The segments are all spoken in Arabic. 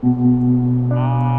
Thank you.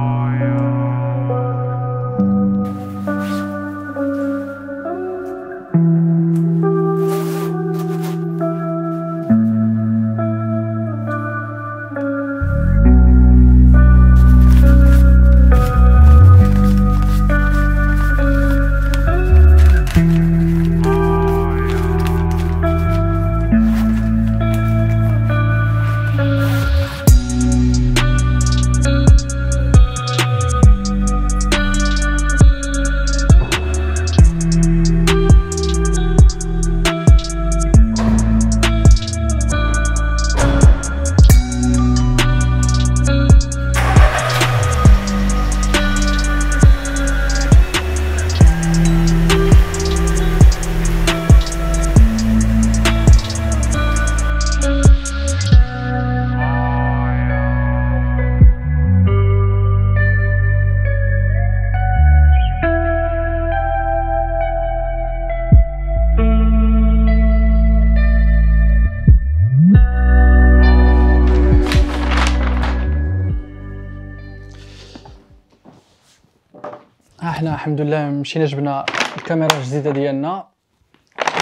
الحمد لله مشينا جبنا الكاميرا الجديده ديالنا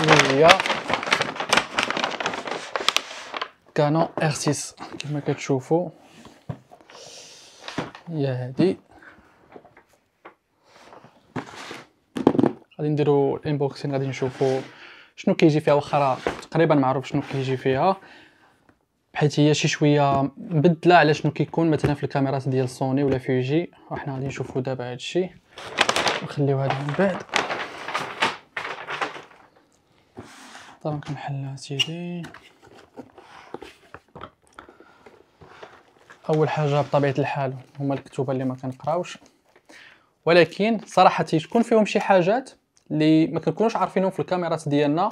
اللي هي كانون ار 6 كما كتشوفوا هي هادي غادي نديرو الانبوكسين غادي نشوفو شنو كيجي فيها واخا تقريبا معروف شنو كيجي فيها حيت هي شي شويه مبدله على شنو كيكون مثلا في الكاميرات ديال سوني ولا فيوجي وحنا غادي نشوفو دابا هادشي نخليو هذا من بعد دونك نحل سيدي اول حاجه بطبيعه الحال هما الكتب اللي ما كنقراوش ولكن صراحه تكون فيهم شي حاجات اللي ما كنكونوش عارفينهم في الكاميرات ديالنا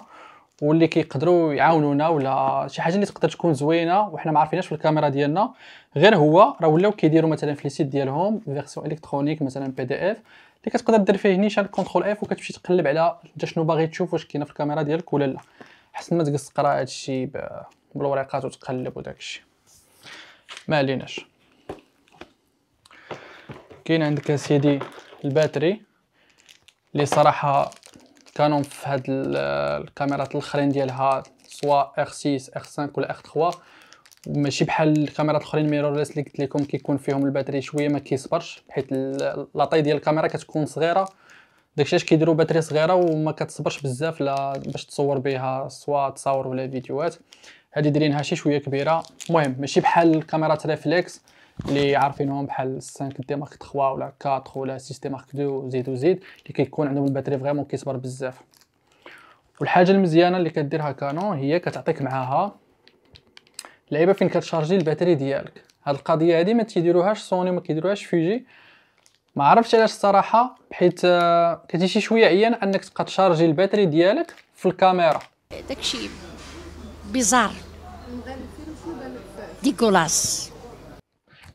واللي كيقدروا يعاونونا ولا شي حاجه اللي تقدر تكون زوينه وحنا ما عارفينهاش في الكاميرا ديالنا غير هو راه ولاو كيديروا مثلا في السيت ديالهم فيرسيون الكترونيك مثلا بي دي اف اللي كتقدر دير فيه نيشان كونترول اف وكتمشي تقلب على انت شنو باغي تشوف واش كاينه في الكاميرا ديالك ولا لا حسن ما تقص تقرا هادشي بالوريقات وتقلب وداكشي ما عليناش كاين عندك سيدي الباتري اللي صراحه كانوا في هاد الكاميرات الاخرين ديالها سواء اخ 6 اخ 5 ولا اخ 3 ماشي بحال الكاميرات الاخرين ميرورليس اللي قلت لكم كيكون فيهم الباتري شويه ما كيصبرش حيت لاطاي ديال الكاميرا كتكون صغيره داكشي علاش كيديروا باتري صغيره وما كتصبرش بزاف لا باش تصور بها سوا تصاور ولا فيديوهات هذه دايرينها شي شويه كبيره المهم ماشي بحال الكاميرات ريفليكس اللي عارفينهم بحال 5 دي مارك 3 ولا 4 ولا 6 دي مارك 2 زيد وزيد اللي كيكون عندهم الباتري فريمون كيصبر بزاف والحاجه المزيانه اللي كديرها كانون هي كتعطيك معاها اللعيبه فين كتشارجي الباتري ديالك هاد القضيه هادي ما تيديروهاش سوني ما كيديروهاش فيجي ما عرفتش علاش الصراحه حيت آه، كتجي شي شويه عيان انك تبقى تشارجي الباتري ديالك في الكاميرا داكشي بيزار ديكولاس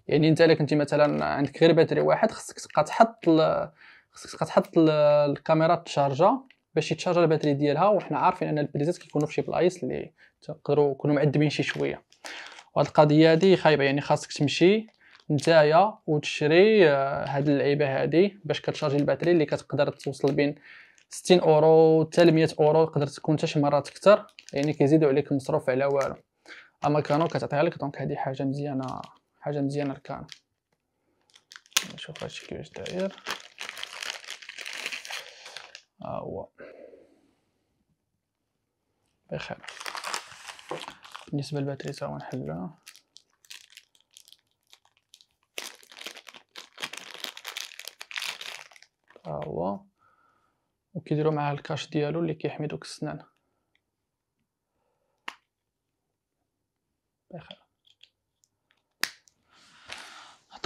يعني انت الا كنتي مثلا عندك غير باتري واحد خصك تبقى تحط خصك تبقى تحط الكاميرا تشارجا باش يتشارجا الباتري ديالها وحنا عارفين ان البريزات كيكونوا في شي بلايص اللي تقدروا يكونوا معدمين شي شويه وهاد القضيه هادي خايبه يعني خاصك تمشي نتايا وتشري آه، هاد اللعيبه هادي باش كتشارجي الباتري اللي كتقدر توصل بين 60 اورو حتى 100 اورو تقدر تكون حتى شي مرات اكثر يعني كيزيدوا عليك المصروف على والو اما كانو كتعطيها لك دونك هادي حاجه مزيانه حاجه مزيانه لكانو نشوف هادشي كيفاش داير ها آه، هو بخير بالنسبة للباتري تاعو نحلها هاهو وكيديروا معاه الكاش ديالو اللي كيحمي دوك السنان بخير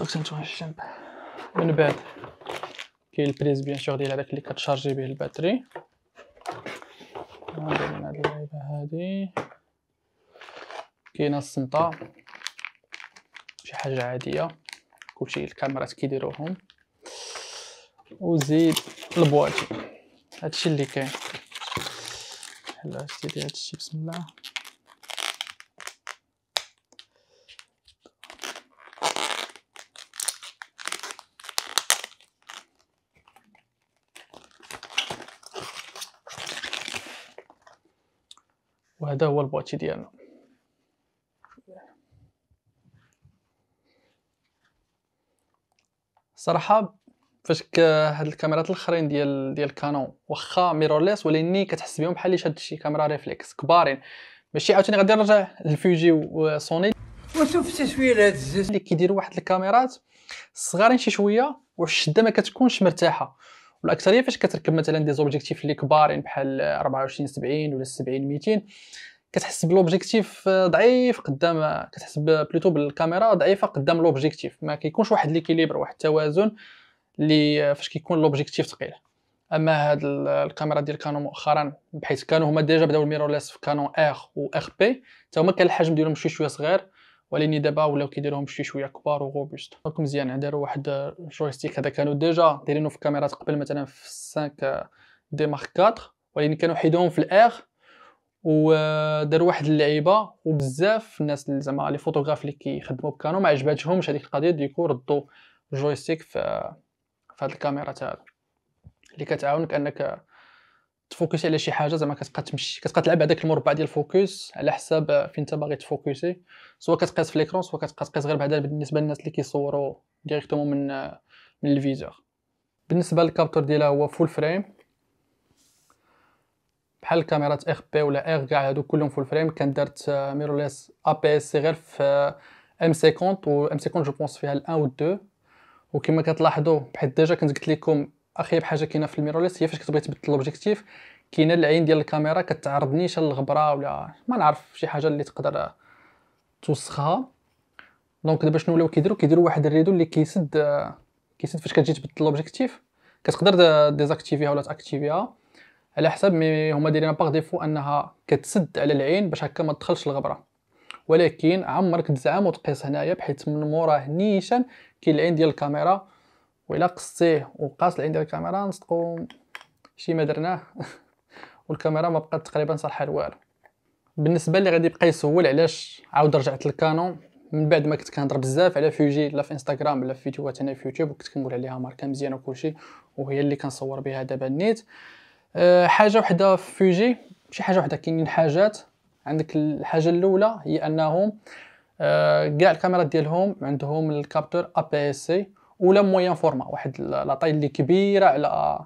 سنتو نتوما من بعد كاين البريز بيان سور ديال هذاك اللي كتشارجي به الباتري ندير من هاد اللعيبه هادي كاينه الصنطه شي حاجه عاديه كلشي الكاميرات كيديروهم وزيد البواطي هادشي اللي كاين هلا سيدي هادشي بسم الله وهذا هو البواتي ديالنا صراحه فاش هاد الكاميرات الاخرين ديال ديال كانون واخا ميرورليس ولكن كتحس بهم بحال اللي شاد شي كاميرا ريفليكس كبارين ماشي عاوتاني غادي نرجع للفوجي وسوني وشوف شي شويه لهاد الزوج اللي كيديروا واحد الكاميرات صغارين شي شويه والشده ما كتكونش مرتاحه والاكثريه فاش كتركب مثلا دي زوبجيكتيف اللي كبارين بحال 24 70 ولا 70 200 كتحس بالوبجيكتيف آه، ضعيف قدام آه، كتحس بلوتو بالكاميرا ضعيفه قدام لوبجيكتيف ما كيكونش واحد ليكيليبر واحد التوازن اللي آه، فاش كيكون لوبجيكتيف ثقيل اما هاد الكاميرا ديال كانون مؤخرا بحيث كانوا هما ديجا بداو الميرورليس في كانون ار و ار بي حتى هما كان الحجم ديالهم شي شويه صغير ولكن دابا ولاو كيديروهم شي شويه كبار وغوبوست راكم مزيان داروا واحد الجويستيك هذا كانوا ديجا دايرينو في كاميرات قبل مثلا في 5 دي مارك 4 ولكن كانوا حيدوهم في الاخ ودار واحد اللعيبه وبزاف الناس زعما لي فوتوغراف اللي كيخدموا بكانو ما عجباتهمش هذيك القضيه ديكو ردوا جويستيك في في هذه الكاميرا تاع اللي كتعاونك انك تفوكسي على شي حاجه زعما كتبقى تمشي كتبقى تلعب هذاك المربع ديال الفوكس على حساب فين انت باغي تفوكسي سواء كتقيس في ليكرون سواء كتقيس غير بعدا بالنسبه للناس اللي كيصوروا ديريكتومون من من الفيزور بالنسبه للكابتور ديالها هو فول فريم بحال كاميرات اخ بي ولا اخ كاع هادو كلهم فول فريم كان دارت ميرورليس ا بي اس سي غير في ام آه، 50 و ام 50 جو بونس فيها ال1 و 2 وكما كتلاحظوا بحال ديجا كنت قلت لكم اخيب حاجه كاينه في الميرورليس هي فاش كتبغي تبدل الاوبجيكتيف كاينه العين ديال الكاميرا كتعرضني حتى للغبره ولا ما نعرف شي حاجه اللي تقدر آه، توسخها دونك دابا شنو ولاو كيديروا كيديروا واحد الريدو اللي كيسد آه، كيسد فاش كتجي تبدل الاوبجيكتيف كتقدر ديزاكتيفيها ولا تاكتيفيها على حسب مي هما دايرين باغ ديفو انها كتسد على العين باش هكا ما تدخلش الغبره ولكن عمرك تزعم وتقيس هنايا بحيث من موراه نيشان كاين العين ديال الكاميرا وإلا قصتيه وقاس العين ديال الكاميرا نصدقو شي ما درناه والكاميرا ما بقات تقريبا صالحه لوالو بالنسبه اللي غادي يبقى يسول علاش عاود رجعت للكانون من بعد ما كنت كنهضر بزاف على فوجي لا في انستغرام لا في فيديوهات هنا في يوتيوب وكنت كنقول عليها ماركه مزيانه وكلشي وهي اللي كنصور بها دابا النيت آه، حاجه وحده في فوجي ماشي حاجه وحده كاينين حاجات عندك الحاجه الاولى هي انهم آه، كاع الكاميرات ديالهم عندهم الكابتور ا بي اس سي ولا مويان فورما واحد لا طاي اللي كبيره على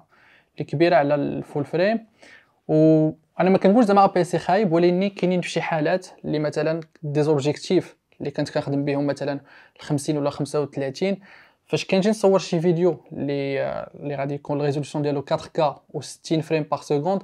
اللي كبيره على الفول فريم و انا ما كنقولش زعما بي خايب ولكن كاينين شي حالات اللي مثلا دي زوبجيكتيف اللي كنت كنخدم بهم مثلا 50 ولا 35 فاش كنجي نصور شي فيديو اللي اللي غادي يكون الريزولوسيون ديالو 4K و 60 فريم بار سكوند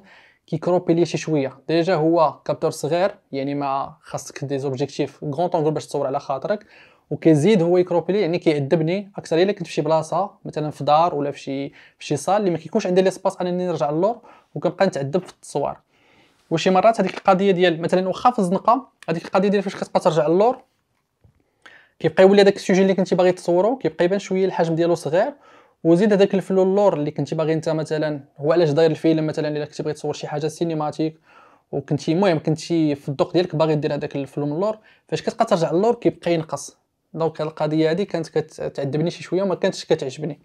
كروبي ليا شي شويه ديجا هو كابتور صغير يعني ما خاصك دي زوبجيكتيف غون طونجل باش تصور على خاطرك وكيزيد هو يكروبي لي يعني كيعذبني اكثر الا كنت في بلاصه مثلا في دار ولا في فشي صال اللي ما كيكونش عندي سباس انني نرجع للور وكنبقى نتعذب في التصوير وشي مرات هذيك القضيه ديال مثلا واخا في الزنقه هذيك القضيه ديال فاش كتبقى ترجع للور كيبقى يولي هذاك السوجي اللي كنتي باغي تصورو كيبقى يبان شويه الحجم ديالو صغير وزيد هذاك الفلو اللور اللي كنتي باغي انت مثلا هو علاش داير الفيلم مثلا الا كنتي باغي تصور شي حاجه سينيماتيك وكنتي المهم كنتي في الذوق ديالك باغي دير هذاك الفلو من اللور فاش كتبقى ترجع اللور كيبقى ينقص دونك القضيه هذه كانت كتعذبني شي شويه وما كانتش كتعجبني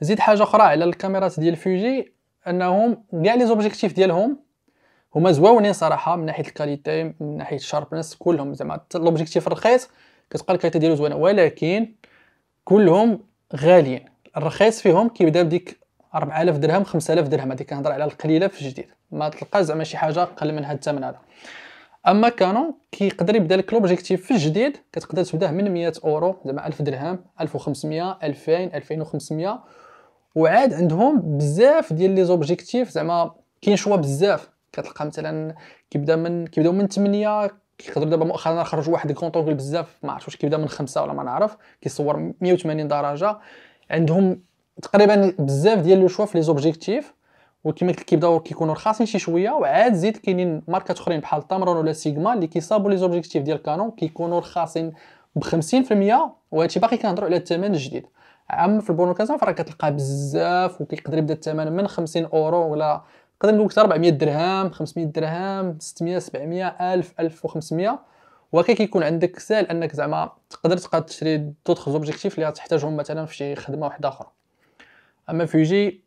زيد حاجه اخرى على الكاميرات ديال فوجي انهم كاع لي زوبجيكتيف ديالهم هما زواونين صراحه من ناحيه الكاليتي من ناحيه الشاربنس كلهم زعما لوبجيكتيف رخيص كتبقى الكارت ديالو زوينه ولكن كلهم غاليين الرخيص فيهم كيبدا بديك 4000 درهم 5000 درهم هذيك كنهضر على القليله في الجديد ما تلقى زعما شي حاجه اقل من هذا الثمن هذا اما كانون كيقدر يبدا لك لوبجيكتيف في الجديد كتقدر تبداه من 100 اورو زعما 1000 درهم 1500 2000 2500 وعاد عندهم بزاف ديال لي زوبجيكتيف زعما كاين شوا بزاف كتلقى مثلا كيبدا من كيبداو من 8 كيقدر دابا مؤخرا خرجوا واحد الكونتونغل بزاف ما عرفتش واش كيبدا من خمسة ولا ما نعرف كيصور 180 درجه عندهم تقريبا بزاف ديال لو شوا في لي زوبجيكتيف وكما قلت كيبداو كيكونوا رخاصين شي شويه وعاد زيد كاينين ماركات اخرين بحال تامرون ولا سيغما اللي كيصابوا لي زوبجيكتيف ديال كانون كيكونوا رخاصين ب 50% وهادشي باقي كنهضروا على الثمن الجديد عام في البونو كازا فراه كتلقى بزاف وكيقدر يبدا الثمن من 50 اورو ولا نقدر نقول 400 درهم 500 درهم 600 700 1000 1500 وكي كيكون عندك سهل انك زعما تقدر تقاد تشري دوت زوبجيكتيف اللي غتحتاجهم مثلا في شي خدمه واحده اخرى اما فيجي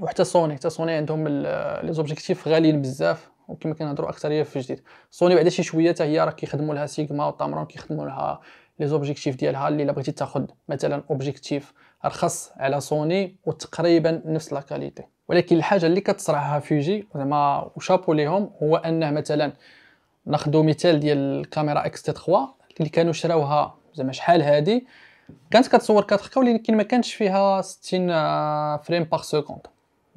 وحتى سوني حتى سوني عندهم لي زوبجيكتيف غاليين بزاف وكما كنهضروا اكثريه في الجديد سوني بعدا شي شويه حتى هي راه كيخدموا لها سيغما وطامرون كيخدموا لها لي زوبجيكتيف ديالها اللي الا بغيتي تاخذ مثلا اوبجيكتيف ارخص على سوني وتقريبا نفس لا كاليتي ولكن الحاجه اللي كتصرعها فيجي زعما وشابو ليهم هو انه مثلا ناخذ مثال ديال الكاميرا اكس تي 3 اللي كانوا شراوها زعما شحال هذه كانت كتصور 4 كا ولكن ما كانش فيها 60 آه، فريم بار سكوند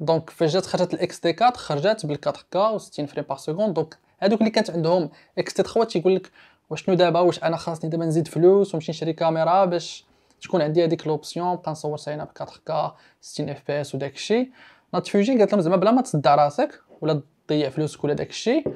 دونك فاش جات خرجت الاكس تي 4 خرجت بال 4 كا و 60 فريم بار سكوند دونك هذوك اللي كانت عندهم اكس تي 3 تيقول لك وشنو دابا واش انا خاصني دابا نزيد فلوس ونمشي نشري كاميرا باش تكون عندي هذيك لوبسيون بقا نصور ساينا ب 4 كا 60 اف بي اس وداك الشيء نات قالت لهم زعما بلا ما تصدع راسك ولا تضيع فلوسك ولا داك الشيء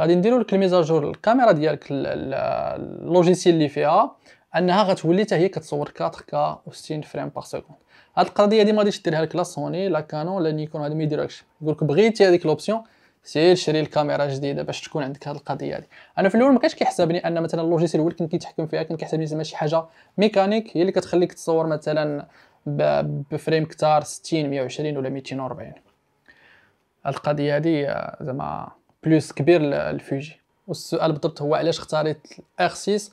غادي نديروا لك الميزاجور الكاميرا ديالك اللوجيسيال اللي فيها انها غتولي حتى هي كتصور 4 كا و 60 فريم باغ سكوند هاد القضيه هادي ما غاديش ديرها لك لا سوني لا كانون لا نيكون هادي ما يديروكش يقول لك بغيتي هذيك لوبسيون سير شري الكاميرا جديده باش تكون عندك هاد القضيه هادي انا في الاول ما كانش كيحسبني ان مثلا اللوجيسيال هو اللي كان كيتحكم فيها كان كيحسبني زعما شي حاجه ميكانيك هي اللي كتخليك تصور مثلا بفريم كتار 60 120 ولا 240 القضيه هذه آه، زعما بلوس كبير للفوجي والسؤال بالضبط هو علاش اختاريت الاخ 6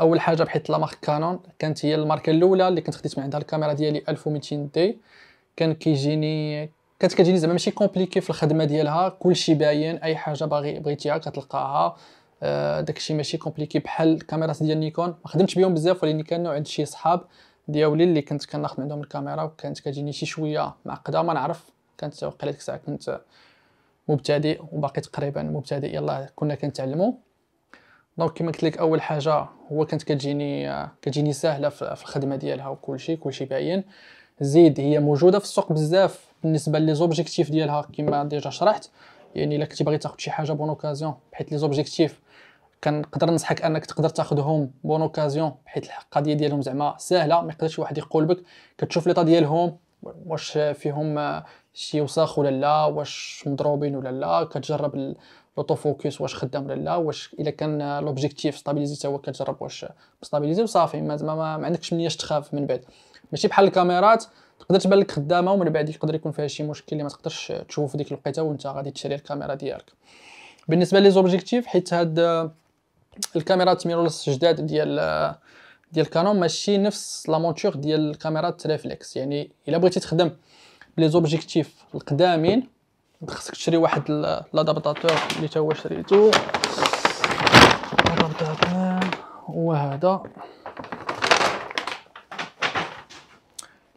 اول حاجه بحيث لا مارك كانون كانت هي الماركه الاولى اللي كنت خديت من عندها الكاميرا ديالي 1200 دي كان كيجيني كانت كتجيني زعما ماشي كومبليكي في الخدمه ديالها كلشي باين اي حاجه باغي بغيتيها كتلقاها آه، داكشي ماشي كومبليكي بحال الكاميرات ديال نيكون ما خدمتش بهم بزاف ولكن كانوا عند شي صحاب دياولي اللي كنت كناخد من عندهم الكاميرا وكانت كتجيني شي شويه معقده ما نعرف كانت وقيله ديك الساعه كنت مبتدئ وباقي تقريبا مبتدئ يلا كنا كنتعلموا دونك كما قلت لك اول حاجه هو كانت كتجيني كتجيني سهله في الخدمه ديالها وكل شيء كل شيء باين زيد هي موجوده في السوق بزاف بالنسبه لي زوبجيكتيف ديالها كما ديجا شرحت يعني الا كنتي باغي تاخذ شي حاجه بون اوكازيون بحيث لي زوبجيكتيف كنقدر ننصحك انك تقدر تاخذهم بون اوكازيون حيت القضيه ديالهم زعما سهله ما يقدرش واحد يقول بك كتشوف ليطا ديالهم واش فيهم شي وساخ ولا لا واش مضروبين ولا لا كتجرب الاوتوفوكس واش خدام ولا لا واش الا كان لوبجيكتيف ستابيليزي حتى هو كتجرب واش ستابيليزي وصافي ما زعما ما, ما عندكش منياش تخاف من بعد ماشي بحال الكاميرات تقدر تبان لك خدامه ومن بعد يقدر يكون فيها شي مشكل اللي ما تقدرش تشوفه في ديك الوقيته وانت غادي تشري الكاميرا ديالك بالنسبه لي زوبجيكتيف حيت هاد الكاميرات ميرورلس جداد ديال ديال كانون ماشي نفس لا مونتور ديال الكاميرات ريفلكس يعني الا بغيتي تخدم بلي زوبجيكتيف القدامين خصك تشري واحد لادابتاتور اللي تا هو شريتو هو هذا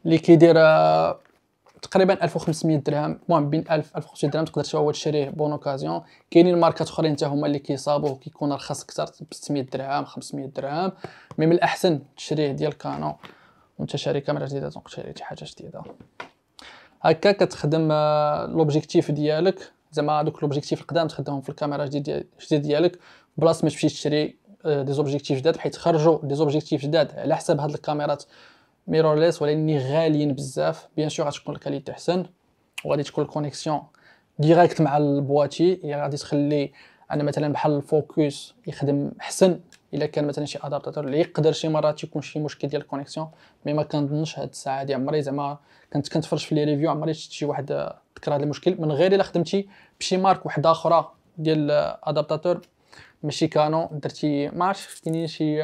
اللي كيدير آه، تقريبا 1500 درهم المهم بين 1000 1500 درهم تقدر تعوض شريه بون اوكازيون كاينين ماركات اخرين حتى هما اللي كيصابوه كيكون ارخص اكثر ب 600 درهم 500 درهم مي من الاحسن تشريه ديال كانو وانت شاري كاميرا جديده دونك شاري شي حاجه جديده هكا كتخدم آه، لوبجيكتيف ديالك زعما دوك لوبجيكتيف القدام تخدمهم في الكاميرا الجديده دي ديالك بلاص ما تمشي تشري دي آه، زوبجيكتيف جداد حيت خرجوا دي زوبجيكتيف جداد على حساب هاد الكاميرات ميرورليس ولكن غاليين بزاف بيان سور غتكون الكاليتي احسن وغادي تكون الكونيكسيون ديريكت مع البواتي اللي غادي تخلي انا مثلا بحال الفوكس يخدم احسن الا كان مثلا شي ادابتاتور اللي يقدر شي مرات يكون شي مشكل ديال الكونيكسيون مي ما كنظنش هاد الساعه هادي عمري زعما كنت كنتفرج في لي ريفيو عمري شفت شي واحد ذكر هذا المشكل من غير الا خدمتي بشي مارك وحده اخرى ديال ادابتاتور ماشي كانو درتي ما عرفتش كاينين شي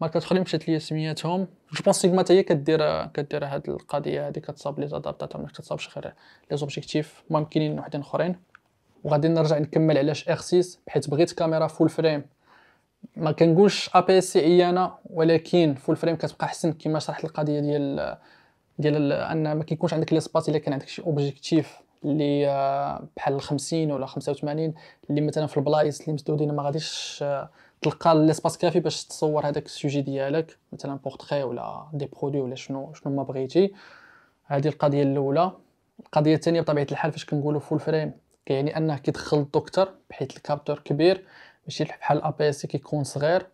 ما كتخلي مشات ليا سمياتهم جو بونس سيغما هي كدير كدير هاد القضيه هادي كتصاب لي زادابتاتور ما كتصابش غير لي زوبجيكتيف ممكنين كاينين وحدين اخرين وغادي نرجع نكمل علاش اغ 6 بحيت بغيت كاميرا فول فريم ما كنقولش ا بي اس سي عيانه ولكن فول فريم كتبقى احسن كما شرحت القضيه ديال ديال ان ما كيكونش عندك لي سباس الا كان عندك شي اوبجيكتيف اللي بحال 50 ولا 85 اللي مثلا في البلايص اللي مسدودين ما غاديش تلقى ليسباس كافي باش تصور هذاك السوجي ديالك مثلا بورتري ولا دي برودوي ولا شنو شنو ما بغيتي هذه القضيه الاولى القضيه الثانيه بطبيعه الحال فاش كنقولوا فول فريم كيعني انه كيدخل الدكتور بحيث الكابتور كبير ماشي بحال الابي بي اس كيكون صغير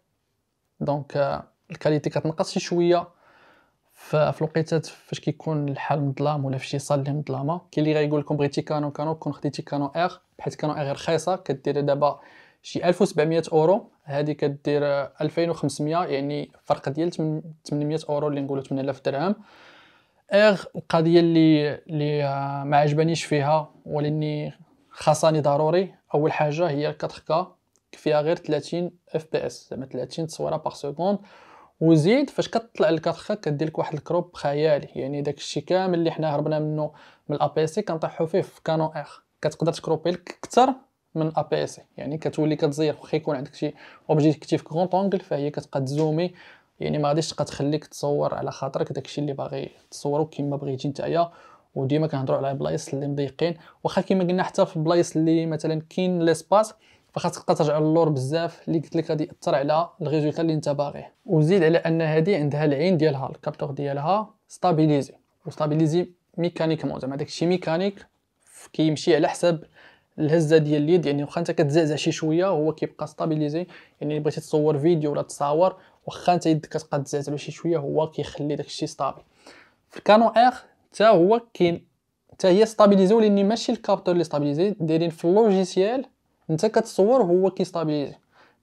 دونك آه، الكاليتي كتنقص شي شويه في الوقيتات فاش كيكون الحال مظلام ولا فشي صال اللي مظلامه كاين اللي غايقول لكم بغيتي كانون كانون كون خديتي كانون ار بحيث كانون ار رخيصه كدير دابا شي 1700 اورو هذه كدير 2500 يعني فرق ديال 800 اورو اللي نقولوا 8000 درهم اغ القضيه اللي اللي ما عجبانيش فيها ولاني خاصاني ضروري اول حاجه هي 4K فيها غير 30 اف بي اس زعما 30 تصويره بار سكوند وزيد فاش كطلع الكاتخكا 4K كدير لك واحد الكروب خيالي يعني داك الشيء كامل اللي حنا هربنا منه من الابي سي كنطيحو فيه في كانون اغ كتقدر تكروبي لك اكثر من ا بي اس يعني كتولي كتزير واخا يكون عندك شي اوبجيكتيف كغون طونغل فهي كتبقى تزومي يعني ما غاديش تبقى تخليك تصور على خاطرك داكشي اللي باغي تصورو كيما بغيتي نتايا وديما كنهضروا على بلايص اللي مضيقين واخا كيما قلنا حتى في البلايص اللي مثلا كاين ليسباس فخاصك تبقى ترجع للور بزاف اللي قلت لك غادي ياثر على الريزولتا اللي انت باغيه وزيد على ان هذه عندها العين ديالها الكابتور ديالها ستابيليزي وستابيليزي ميكانيكمون زعما داكشي ميكانيك كيمشي على حساب الهزه ديال اليد يعني واخا انت كتزعزع شي شويه هو كيبقى ستابيليزي يعني بغيتي تصور فيديو ولا تصاور واخا انت يدك كتبقى تزعزع شي شويه هو كيخلي داكشي ستابل في الكانون اير حتى هو كاين حتى هي ستابيليزي ولكن ماشي الكابتور اللي ستابيليزي دايرين في اللوجيسيال انت كتصور هو كيستابيليزي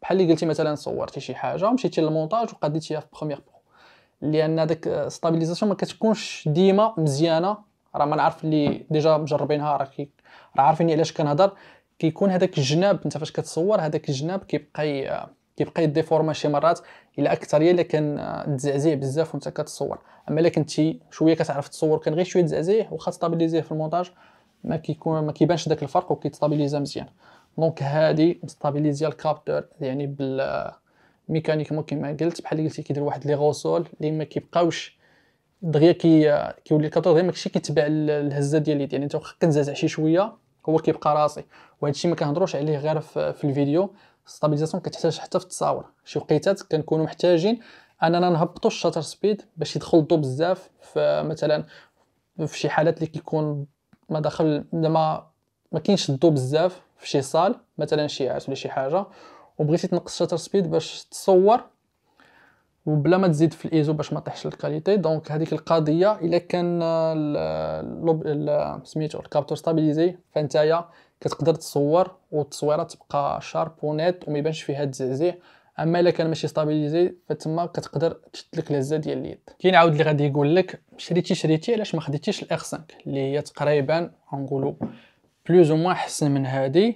بحال اللي قلتي مثلا صورتي شي حاجه مشيتي للمونتاج وقديتيها في بروميير برو لان داك ستابيليزاسيون ما كتكونش ديما مزيانه راه ما نعرف اللي ديجا مجربينها راه راه عارفيني علاش كنهضر كيكون هذاك الجناب انت فاش كتصور هذاك الجناب كيبقى كيبقى يديفورما شي مرات الى اكثريه الا كان تزعزع بزاف وانت كتصور اما الا كنتي شويه كتعرف تصور كان غير شويه تزعزع وخا تستابيليزيه في المونتاج ما كيكون ما كيبانش داك الفرق وكيتستابيليزا مزيان دونك هادي مستابيليزيا الكابتور يعني بالميكانيك ممكن كما قلت بحال اللي قلتي كيدير واحد لي غوسول اللي ما كيبقاوش دغيا كي كيولي الكاتور دغيا ماكشي كيتبع الهزه ديال اليد يعني انت واخا كنزعزع شي شويه هو كيبقى راسي وهذا الشيء ما كنهضروش عليه غير في, في الفيديو ستابيليزاسيون كتحتاج حتى في التصاور شي وقيتات كنكونوا محتاجين اننا نهبطوا الشاتر سبيد باش يدخل الضوء بزاف في مثلا في شي حالات اللي كيكون ما دخل ما ما كاينش الضوء بزاف في شي صال مثلا شي عرس ولا شي حاجه وبغيتي تنقص الشاتر سبيد باش تصور وبلا ما تزيد في الايزو باش ما طيحش الكاليتي دونك هذيك القضيه الا كان سميتو الكابتور ستابيليزي فانتايا كتقدر تصور والتصويره تبقى شارب ونيت وما يبانش فيها تزعزيع اما الا كان ماشي ستابيليزي فتما كتقدر تشد لك لذه ديال اليد كاين عاود اللي غادي يقول لك شريتي شريتي علاش ما خديتيش الاخ 5 اللي هي تقريبا غنقولوا بلوز او موان احسن من هذه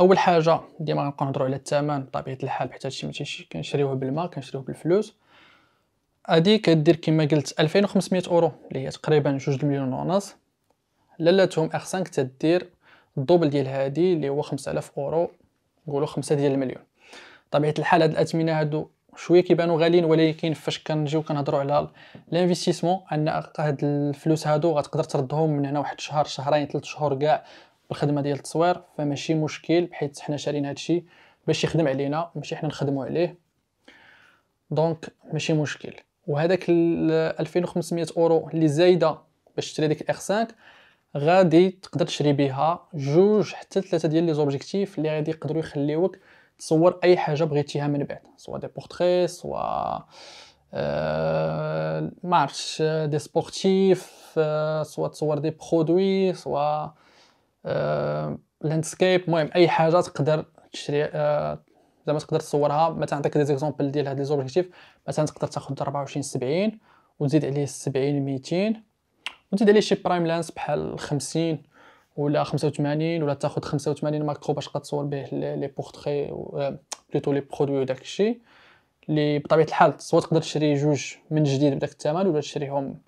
اول حاجه ديما غنبقاو نهضروا على الثمن بطبيعه الحال حتى هادشي ماشي شي كنشريوه بالماء كنشريوه بالفلوس هادي كدير كما قلت 2500 اورو اللي هي تقريبا 2 مليون ونص لالاتهم اخ 5 تدير الدوبل ديال هادي اللي هو 5000 اورو نقولوا 5 ديال المليون طبيعه الحال هاد الاثمنه هادو شويه كيبانو غاليين ولكن فاش كنجيو كنهضروا على الانفستيسمون ان هاد الفلوس هادو غتقدر تردهم من هنا واحد شهر شهرين ثلاث شهور كاع الخدمه ديال التصوير فماشي مشكل بحيث حنا شارين هادشي باش يخدم علينا ماشي حنا نخدمو عليه دونك ماشي مشكل وهذاك 2500 اورو اللي زايده باش تشري ديك الاخ 5 غادي تقدر تشري بها جوج حتى ثلاثه ديال لي زوبجيكتيف اللي غادي يقدروا يخليوك تصور اي حاجه بغيتيها من بعد سواء دي بورتري سواء آه ما عرفتش آه، دي سبورتيف آه سواء تصور دي برودوي سواء لاندسكيب آه، المهم اي حاجه تقدر تشري آه، زعما تقدر تصورها مثلا عندك دي زيكزامبل ديال هاد لي زوبجيكتيف مثلا تقدر تاخد 24 70 وتزيد عليه 70 200 وتزيد عليه شي برايم لانس بحال 50 ولا 85 ولا تاخد 85 ماكرو باش تصور به لي بورتري بلوتو لي برودوي وداك الشيء اللي بطبيعه الحال سوا تقدر تشري جوج من جديد بداك الثمن ولا تشريهم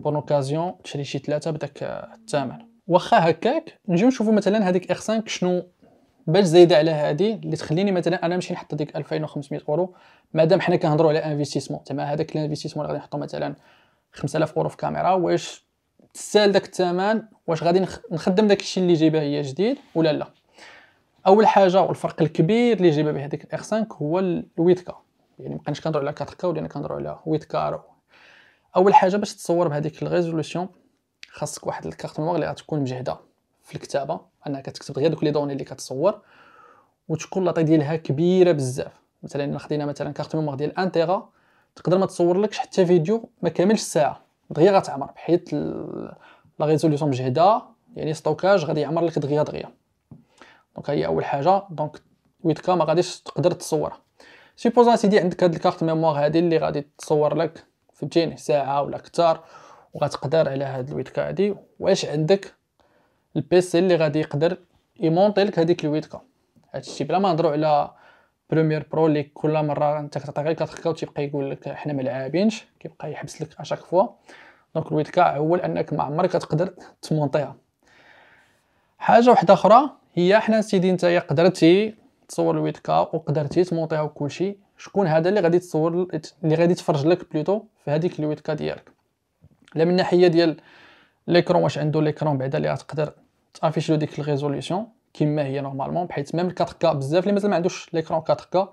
بون اوكازيون تشري شي ثلاثه بداك الثمن واخا هكاك نجيو نشوفوا مثلا هذيك اخ 5 شنو باش زايده على هذه اللي تخليني مثلا انا نمشي نحط ديك 2500 اورو مادام حنا كنهضروا على انفستيسمون تما هذاك الانفستيسمون اللي غادي نحطو مثلا 5000 اورو في كاميرا واش تسال داك الثمن واش غادي نخدم داك الشيء اللي جايبه هي جديد ولا لا اول حاجه والفرق الكبير اللي جايبه به هذيك الاخ 5 هو الويتكا يعني بقيناش كنهضروا على 4 كا ولينا كنهضروا على ويتكا اول حاجه باش تصور بهذيك الريزولوشن خاصك واحد الكارت ميموار اللي غتكون مجهده في الكتابه انها كتكتب غير دوك لي دوني اللي كتصور وتكون لاطي ديالها كبيره بزاف مثلا الا خدينا مثلا كارت ميموار ديال انتيغا تيغا تقدر ما تصور لكش حتى فيديو ما كاملش ساعه دغيا غتعمر بحيث لا ريزوليوشن مجهده يعني ستوكاج غادي يعمر لك دغيا دغيا دونك هي اول حاجه دونك 8 ما غاديش تقدر تصورها سيبوزا سيدي عندك هاد الكارت ميموار هادي اللي غادي تصور لك فهمتيني ساعه ولا اكثر وغتقدر على هاد الويتكا هادي واش عندك البيسي اللي غادي يقدر يمونطي لك هذيك الويتكا هادشي بلا ما نهضروا على بريمير برو اللي كل مره انت كتعطي غير كتخكا كلاو يقول لك حنا ما لاعبينش كيبقى يحبس لك اشاك فوا دونك الويتكا هو انك ما عمرك كتقدر تمونطيها حاجه واحده اخرى هي حنا سيدي نتايا قدرتي تصور الويدكا وقدرتي تمونطيها وكلشي شكون هذا اللي غادي تصور اللي غادي تفرج لك بلوتو في هذيك الويتكا ديالك لا من الناحيه ديال ليكرون واش عنده ليكرون بعدا اللي غتقدر تافيش له ديك الريزوليوشن كما هي نورمالمون بحيث ميم 4 كا بزاف اللي مازال ما عندوش ليكرون 4 كا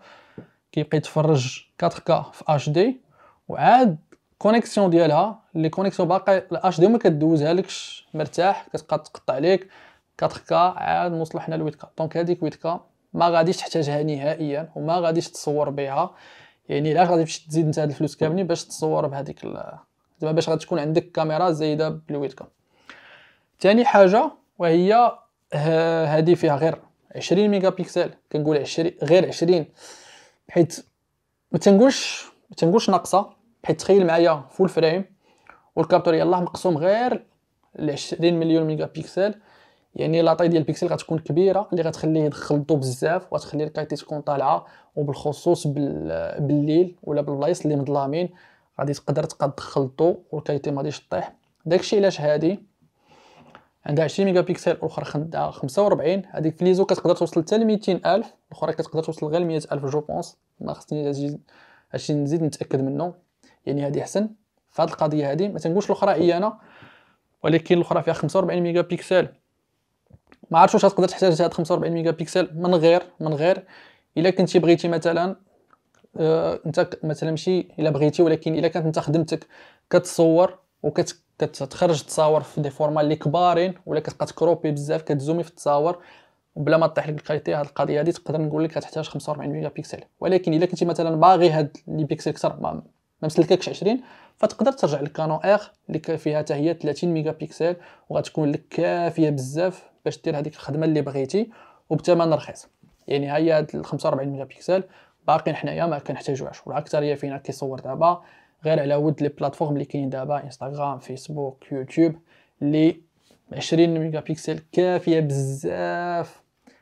كيبقى يتفرج 4 كا في اتش دي وعاد كونيكسيون ديالها لي كونيكسيون باقي الاش دي ما كدوزها لكش مرتاح كتبقى تقطع ليك 4 كا عاد نوصلوا حنا ل 8 كا دونك هذيك 8 كا ما غاديش تحتاجها نهائيا وما غاديش تصور بها يعني علاش غادي تزيد انت هاد الفلوس كاملين باش تصور بهذيك زعما باش غتكون عندك كاميرا زايده بالويت كام ثاني حاجه وهي هذه فيها غير 20 ميجا بيكسل كنقول 20 غير 20 حيت ما تنقولش ما تنقولش ناقصه حيت تخيل معايا فول فريم والكابتور يلاه مقسوم غير ل 20 مليون ميجا بيكسل يعني لا طاي ديال البيكسل غتكون كبيره اللي غتخليه يدخل الضوء بزاف وغتخلي الكاليتي تكون طالعه وبالخصوص بالليل ولا بالبلايص اللي مظلامين غادي تقدر تدخل الضوء والكاليتي ما غاديش طيح داكشي علاش هادي عندها 20 ميجا بيكسل الاخرى 45 هذيك ليزو كتقدر توصل حتى ل 200000 الاخرى كتقدر توصل غير 100000 جو بونس ما خصني هادشي نزيد نتاكد منه يعني هادي احسن فهاد القضيه هادي ما تنقولش الاخرى عيانه ولكن الاخرى فيها 45 ميجا بيكسل ما عرفتش واش تقدر تحتاج هاد 45 ميجا بيكسل من غير من غير الا كنتي بغيتي مثلا آه، انت مثلا ماشي الا بغيتي ولكن الا كانت انت خدمتك كتصور وكتخرج تصاور في دي فورما اللي كبارين ولا كتبقى تكروبي بزاف كتزومي في التصاور وبلا ما تطيح لك الكاليتي هاد القضيه هادي تقدر نقول لك غتحتاج 45 ميجا بيكسل ولكن الا كنتي مثلا باغي هاد لي بيكسل اكثر ما مسلككش 20 فتقدر ترجع للكانون ار اللي فيها حتى هي 30 ميجا بيكسل وغتكون لك كافيه بزاف باش دير هذيك الخدمه اللي بغيتي وبثمن رخيص يعني ها هي هاد 45 ميجا بيكسل باقي نحن ايام ما كنحتاجوهاش والاكثريه فينا كيصور دابا غير على ود لي بلاتفورم اللي كاينين دابا انستغرام فيسبوك يوتيوب اللي 20 ميجا بيكسل كافيه بزاف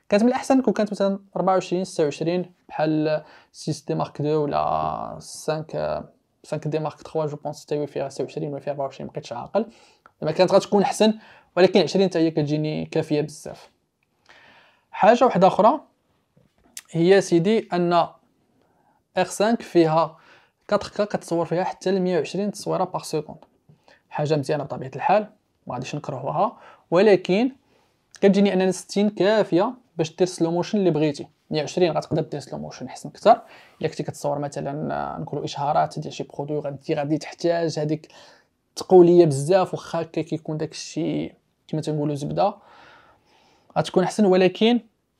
كانت من الاحسن كون كانت مثلا 24 26 بحال 6 مارك 2 ولا 5 5 دي مارك 3 جو بونس حتى فيها 26 ولا فيها 24 مبقيتش عاقل ما كانت غتكون احسن ولكن 20 حتى هي كتجيني كافيه بزاف حاجه واحده اخرى هي سيدي ان r 5 فيها 4 k كتصور فيها حتى ل 120 تصويره بار سكوند حاجه مزيانه بطبيعه الحال ما غاديش نكرهوها ولكن كتجيني انني 60 كافيه باش دير سلو موشن اللي بغيتي 120 غتقدر دير سلو موشن احسن اكثر الا كنتي كتصور مثلا نقولوا اشهارات ديال شي برودوي غادي غادي تحتاج هذيك تقوليه بزاف واخا كيكون داك الشيء كما تنقولوا زبده غتكون احسن ولكن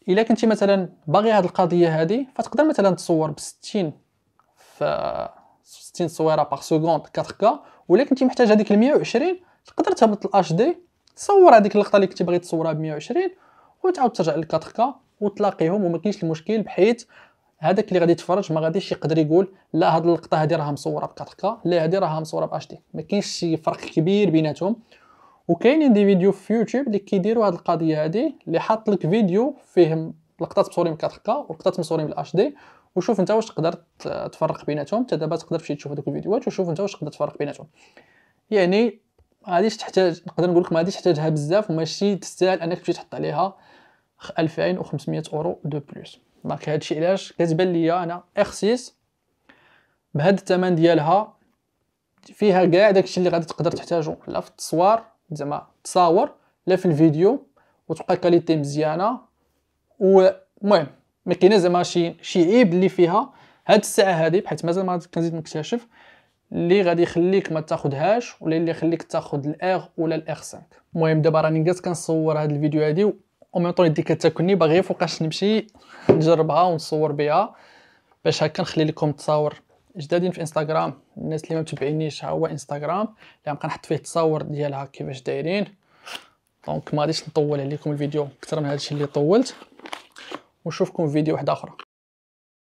الا كنتي مثلا باغي هاد القضيه هادي فتقدر مثلا تصور ب 60 في 60 صويره باغ سكوند 4 كا ولا كنتي محتاج هذيك ال 120 تقدر تهبط اتش دي تصور هذيك اللقطه اللي كنتي باغي تصورها ب 120 وتعاود ترجع ل 4 كا وتلاقيهم وما كاينش المشكل بحيث هذاك اللي غادي يتفرج ما غاديش يقدر يقول لا هذه اللقطه هادي راها مصوره ب 4 كا لا هادي راها مصوره ب اتش دي ما كاينش شي فرق كبير بيناتهم وكاينين دي فيديو في يوتيوب اللي كيديروا هذه القضيه هذه اللي حاط لك فيديو فيه لقطات مصورين ب 4K ولقطات مصورين بالاتش دي وشوف انت واش تقدر تفرق بيناتهم حتى دابا تقدر تمشي تشوف هذوك الفيديوهات وشوف انت واش تقدر تفرق بيناتهم يعني ما غاديش تحتاج نقدر نقول لك ما غاديش تحتاجها بزاف وماشي تستاهل انك تمشي تحط عليها 2500 اورو دو بلوس دونك هادشي علاش كتبان ليا انا اكسيس بهذا الثمن ديالها فيها كاع داكشي اللي غادي تقدر تحتاجو لا في التصوير زعما تصاور لا في الفيديو وتبقى كاليتي مزيانه ومهم ما كاينه زعما شي شي عيب اللي فيها هاد الساعه هادي بحال مازال ما كنزيد نكتشف اللي غادي يخليك ما تاخذهاش ولا اللي يخليك تاخذ الاغ ولا الاغ 5 المهم دابا راني جالس كنصور هاد الفيديو هادي ومن ديك يدي كتاكلني باغي فوقاش نمشي نجربها ونصور بها باش هكا نخلي لكم تصاور جدادين في انستغرام الناس اللي ما متبعينيش ها هو انستغرام اللي غنبقى نحط فيه التصاور ديالها كيفاش دايرين دونك ما غاديش نطول عليكم الفيديو اكثر من هادشي اللي طولت ونشوفكم في فيديو واحد اخر